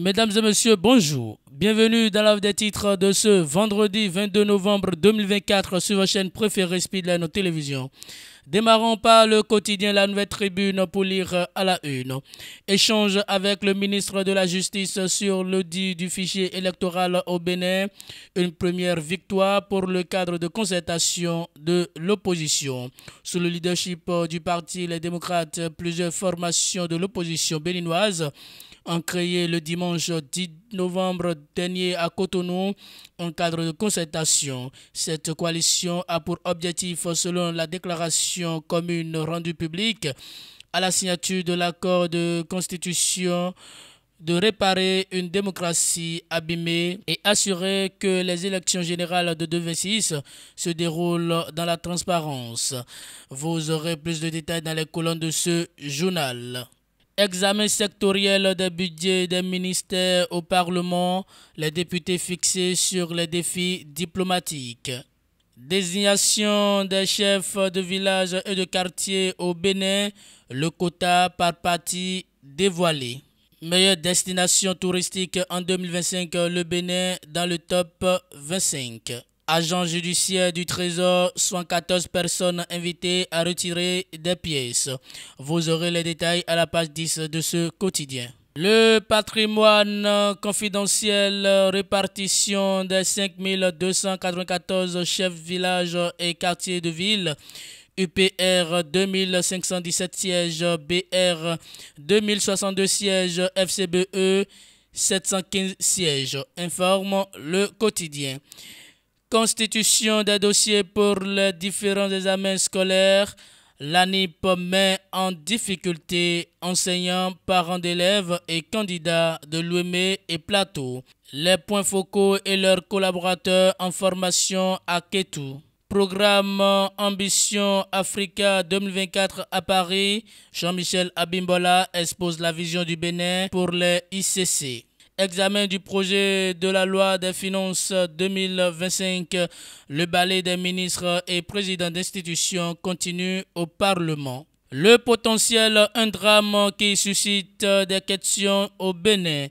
Mesdames et messieurs, bonjour. Bienvenue dans l'œuvre des titres de ce vendredi 22 novembre 2024 sur votre chaîne préférée Speedline Télévision. Démarrons par le quotidien La Nouvelle Tribune pour lire à la une. Échange avec le ministre de la Justice sur l'audit du fichier électoral au Bénin. Une première victoire pour le cadre de concertation de l'opposition. Sous le leadership du Parti Les Démocrates, plusieurs formations de l'opposition béninoise créé le dimanche 10 novembre dernier à Cotonou en cadre de concertation. Cette coalition a pour objectif, selon la déclaration commune rendue publique à la signature de l'accord de constitution, de réparer une démocratie abîmée et assurer que les élections générales de 2026 se déroulent dans la transparence. Vous aurez plus de détails dans les colonnes de ce journal. Examen sectoriel des budgets des ministères au Parlement, les députés fixés sur les défis diplomatiques. Désignation des chefs de village et de quartier au Bénin, le quota par parti dévoilé. Meilleure destination touristique en 2025, le Bénin dans le top 25. Agents judiciaires du Trésor, 114 personnes invitées à retirer des pièces. Vous aurez les détails à la page 10 de ce quotidien. Le patrimoine confidentiel, répartition des 5294 chefs villages et quartiers de ville. UPR 2517 sièges, BR 2062 sièges, FCBE 715 sièges, informe le quotidien constitution des dossiers pour les différents examens scolaires, l'ANIP met en difficulté enseignants, parents d'élèves et candidats de l'UEME et Plateau, les points focaux et leurs collaborateurs en formation à Ketou. Programme Ambition Africa 2024 à Paris, Jean-Michel Abimbola expose la vision du Bénin pour les ICC. Examen du projet de la loi des finances 2025. Le ballet des ministres et présidents d'institutions continue au Parlement. Le potentiel, un drame qui suscite des questions au Bénin.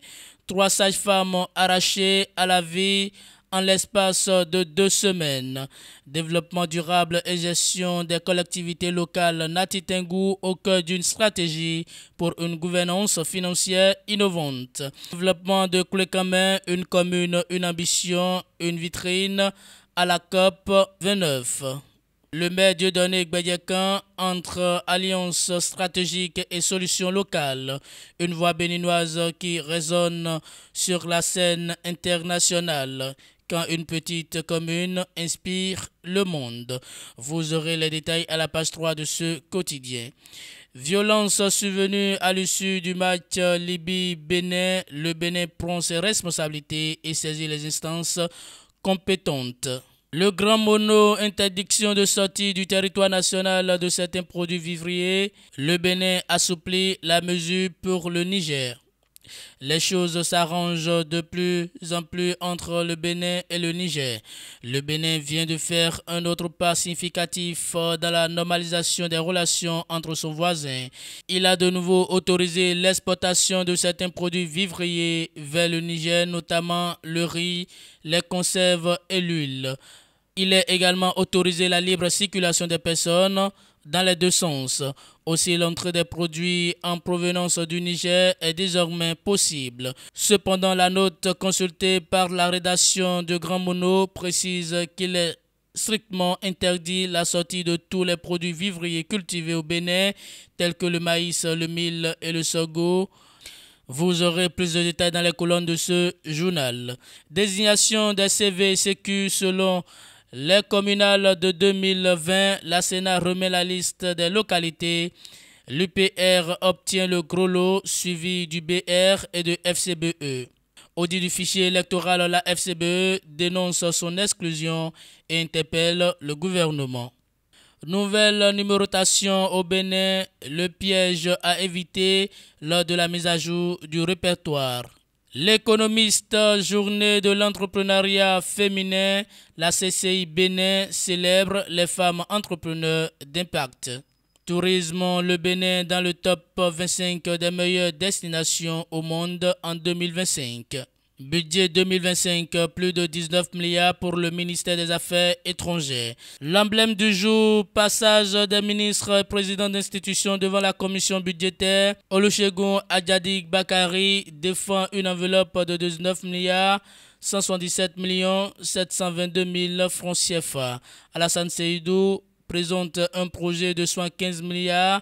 Trois sages-femmes arrachées à la vie en l'espace de deux semaines. Développement durable et gestion des collectivités locales Natitengu au cœur d'une stratégie pour une gouvernance financière innovante. Développement de Klekamen, une commune, une ambition, une vitrine à la COP 29. Le maire Donné entre alliance stratégique et solutions locales, une voix béninoise qui résonne sur la scène internationale quand une petite commune inspire le monde. Vous aurez les détails à la page 3 de ce quotidien. Violence survenue à l'issue du match Libye-Bénin. Le Bénin prend ses responsabilités et saisit les instances compétentes. Le grand mono, interdiction de sortie du territoire national de certains produits vivriers. Le Bénin assouplit la mesure pour le Niger. Les choses s'arrangent de plus en plus entre le Bénin et le Niger. Le Bénin vient de faire un autre pas significatif dans la normalisation des relations entre son voisin. Il a de nouveau autorisé l'exportation de certains produits vivriers vers le Niger, notamment le riz, les conserves et l'huile. Il a également autorisé la libre circulation des personnes dans les deux sens. Aussi, l'entrée des produits en provenance du Niger est désormais possible. Cependant, la note consultée par la rédaction de Grand Mono précise qu'il est strictement interdit la sortie de tous les produits vivriers cultivés au Bénin, tels que le maïs, le mil et le sogo. Vous aurez plus de détails dans les colonnes de ce journal. Désignation des CV et sécu selon les communales de 2020, la Sénat remet la liste des localités. L'UPR obtient le gros lot suivi du BR et de FCBE. au Audit du fichier électoral, la FCBE dénonce son exclusion et interpelle le gouvernement. Nouvelle numérotation au Bénin, le piège à éviter lors de la mise à jour du répertoire. L'économiste journée de l'entrepreneuriat féminin, la CCI Bénin célèbre les femmes entrepreneurs d'impact. Tourisme, le Bénin dans le top 25 des meilleures destinations au monde en 2025. Budget 2025, plus de 19 milliards pour le ministère des Affaires étrangères. L'emblème du jour, passage des ministres et présidents d'institutions devant la commission budgétaire. Olusegun Adjadik Bakari défend une enveloppe de 19 milliards 177 millions 722 000 francs CFA. Alassane Seydou présente un projet de 115 milliards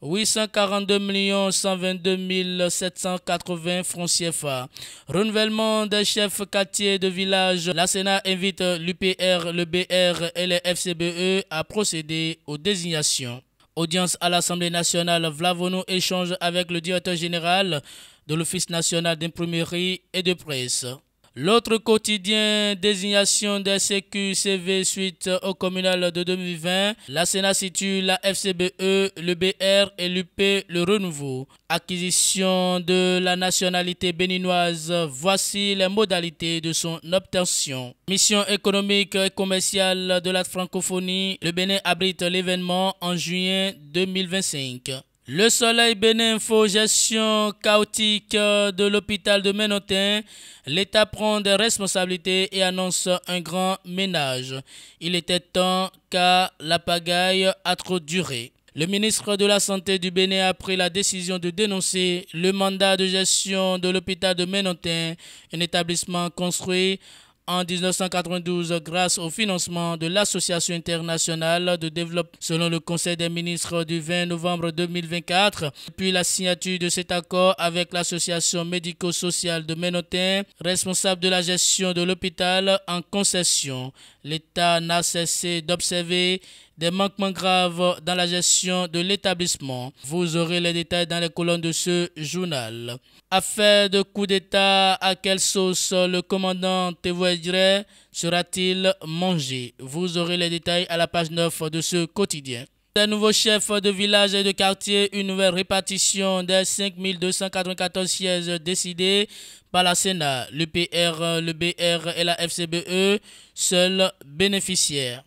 842 122 780 francs CFA. Renouvellement des chefs quartiers de village. La Sénat invite l'UPR, le BR et les FCBE à procéder aux désignations. Audience à l'Assemblée nationale, Vlavono échange avec le directeur général de l'Office national d'imprimerie et de presse. L'autre quotidien désignation des CQCV suite au communal de 2020, la Sénat situe la FCBE, le BR et l'UP le renouveau. Acquisition de la nationalité béninoise, voici les modalités de son obtention. Mission économique et commerciale de la francophonie, le Bénin abrite l'événement en juin 2025. Le soleil Bénin info, gestion chaotique de l'hôpital de Ménotin. L'État prend des responsabilités et annonce un grand ménage. Il était temps car la pagaille a trop duré. Le ministre de la Santé du Bénin a pris la décision de dénoncer le mandat de gestion de l'hôpital de Ménotin, un établissement construit en 1992 grâce au financement de l'Association internationale de développement selon le Conseil des ministres du 20 novembre 2024. Puis la signature de cet accord avec l'Association médico-sociale de Ménotin, responsable de la gestion de l'hôpital en concession. L'État n'a cessé d'observer des manquements graves dans la gestion de l'établissement. Vous aurez les détails dans les colonnes de ce journal. Affaire de coup d'État, à quelle sauce le commandant Tevoidre sera-t-il mangé Vous aurez les détails à la page 9 de ce quotidien. Un nouveau chef de village et de quartier, une nouvelle répartition des 5294 sièges décidés par la Sénat, le PR, le BR et la FCBE, seuls bénéficiaires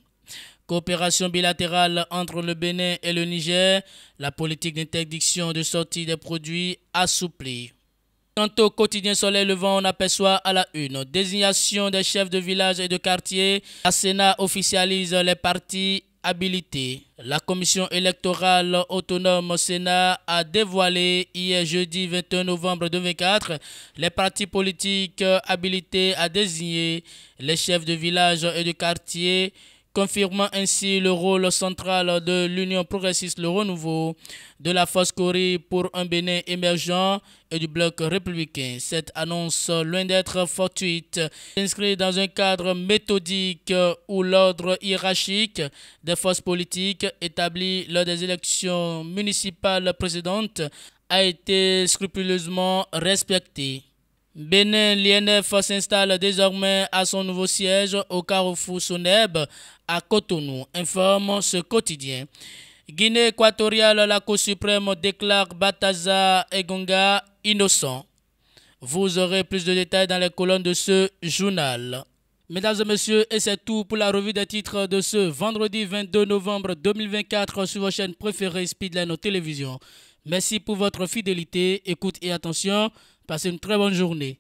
coopération bilatérale entre le Bénin et le Niger, la politique d'interdiction de sortie des produits assouplie. Quant au quotidien Soleil Levant, on aperçoit à la une désignation des chefs de village et de quartier. La Sénat officialise les partis habilités. La commission électorale autonome Sénat a dévoilé hier jeudi 21 novembre 2024 les partis politiques habilités à désigner les chefs de village et de quartier confirmant ainsi le rôle central de l'Union progressiste Le Renouveau, de la force Corée pour un Bénin émergent et du bloc républicain. Cette annonce, loin d'être fortuite, s'inscrit dans un cadre méthodique où l'ordre hiérarchique des forces politiques établies lors des élections municipales précédentes a été scrupuleusement respecté. Bénin l'INF s'installe désormais à son nouveau siège au carrefour Soneb à Cotonou, informe ce quotidien. Guinée équatoriale, la Cour suprême déclare Bataza Egonga innocent. Vous aurez plus de détails dans les colonnes de ce journal. Mesdames et messieurs, et c'est tout pour la revue des titres de ce vendredi 22 novembre 2024 sur vos chaînes préférées Speedline Télévision. Merci pour votre fidélité, écoute et attention. Passez une très bonne journée.